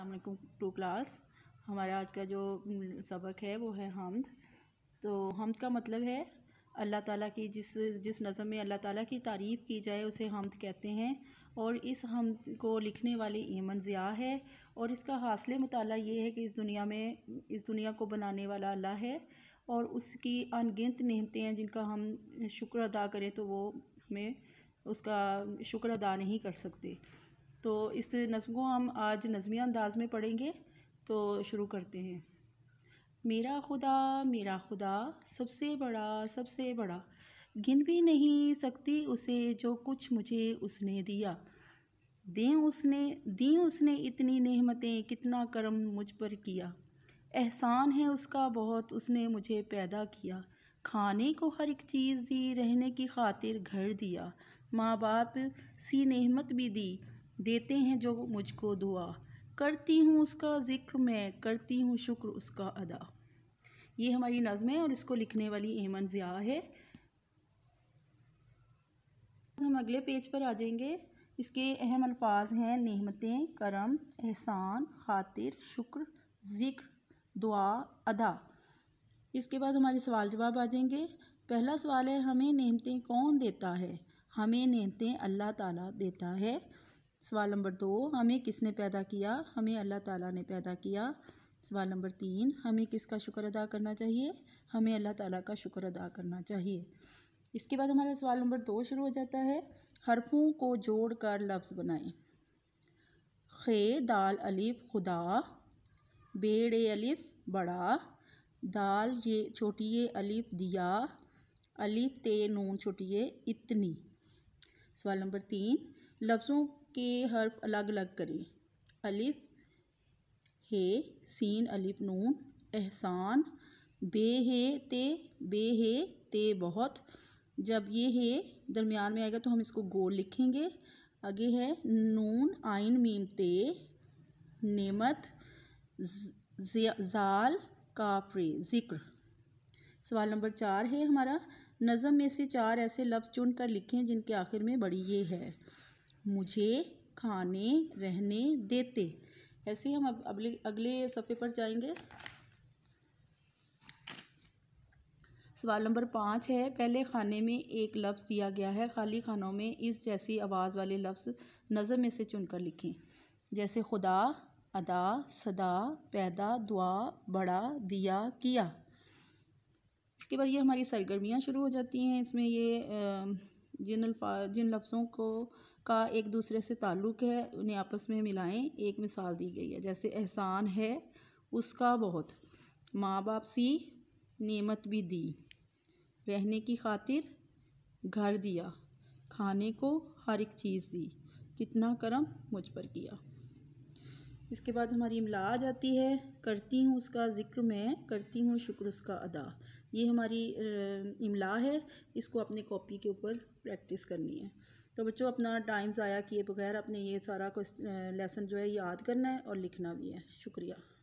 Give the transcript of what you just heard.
अलैक्म to class हमारा आज का जो सबक है वो है हमद तो हमद का मतलब है अल्लाह ताला की जिस जिस नज़म में अल्लाह ताला की तारीफ़ की जाए उसे हमद कहते हैं और इस हम को लिखने वाले ईमन ज़िया है और इसका हासिल मताल ये है कि इस दुनिया में इस दुनिया को बनाने वाला अल्लाह है और उसकी अनगिनत नहमतें हैं जिनका हम शुक्र अदा करें तो वो हमें उसका शुक्र अदा नहीं कर सकते तो इस नज़म को हम आज नज़मिया अंदाज में पढ़ेंगे तो शुरू करते हैं मेरा खुदा मेरा खुदा सबसे बड़ा सबसे बड़ा गिन भी नहीं सकती उसे जो कुछ मुझे उसने दिया दें उसने दी उसने इतनी नहमतें कितना करम मुझ पर किया एहसान है उसका बहुत उसने मुझे पैदा किया खाने को हर एक चीज़ दी रहने की खातिर घर दिया माँ बाप सी नहमत भी दी देते हैं जो मुझको दुआ करती हूँ उसका ज़िक्र मैं करती हूँ शुक्र उसका अदा ये हमारी नज़म है और इसको लिखने वाली एमन ज़िया है हम अगले पेज पर आ जाएंगे इसके अहम अल्फाज हैं नहमतें करम एहसान खातिर शुक्र ज़िक्र दुआ अदा इसके बाद हमारे सवाल जवाब आ जाएंगे पहला सवाल है हमें नेमतें कौन देता है हमें नेमतें अल्लाह ताला देता है सवाल नंबर दो हमें किसने पैदा किया हमें अल्लाह ताला ने पैदा किया सवाल नंबर तीन हमें किसका शुक्र अदा करना चाहिए हमें अल्लाह ताला का शुक्र अदा करना चाहिए इसके बाद हमारा सवाल नंबर दो शुरू हो जाता है हरफों को जोड़ कर लफ्ज़ बनाएं खे दाल अलिफ खुदा बेड़े अलिफ बड़ा दाल ये छोटिए अलिफ दिया अलिफ ते नून छोटिए इतनी सवाल नंबर तीन लफ्ज़ों के हर्फ अलग अलग करें अलिफ हे सीन अलिफ नून एहसान बे हे ते बे हे ते बहुत जब ये हे दरमियान में आएगा तो हम इसको गोल लिखेंगे आगे है नून आइन मीम ते नेमत जाल काफरे ज़िक्र सवाल नंबर चार है हमारा नज़म में से चार ऐसे लफ्ज़ चुन कर लिखें जिनके आखिर में बड़ी ये है मुझे खाने रहने देते ऐसे ही हम अगले अगले सफ़े पर जाएंगे सवाल नंबर पाँच है पहले खाने में एक लफ्ज़ दिया गया है खाली खानों में इस जैसी आवाज़ वाले लफ्ज़ नज़म में से चुनकर लिखें जैसे खुदा अदा सदा पैदा दुआ बड़ा दिया किया इसके बाद ये हमारी सरगर्मियाँ शुरू हो जाती हैं इसमें ये आ, जिन अल्फा जिन लफ्ज़ों को का एक दूसरे से ताल्लुक़ है उन्हें आपस में मिलाएं एक मिसाल दी गई है जैसे एहसान है उसका बहुत माँ बाप सी नेमत भी दी रहने की खातिर घर दिया खाने को हर एक चीज़ दी कितना करम मुझ पर किया इसके बाद हमारी इमला आ जाती है करती हूँ उसका ज़िक्र मैं करती हूँ शुक्र उसका अदा ये हमारी इमला है इसको अपने कॉपी के ऊपर प्रैक्टिस करनी है तो बच्चों अपना टाइम ज़ाया किए बगैर अपने ये सारा लेसन जो है याद करना है और लिखना भी है शुक्रिया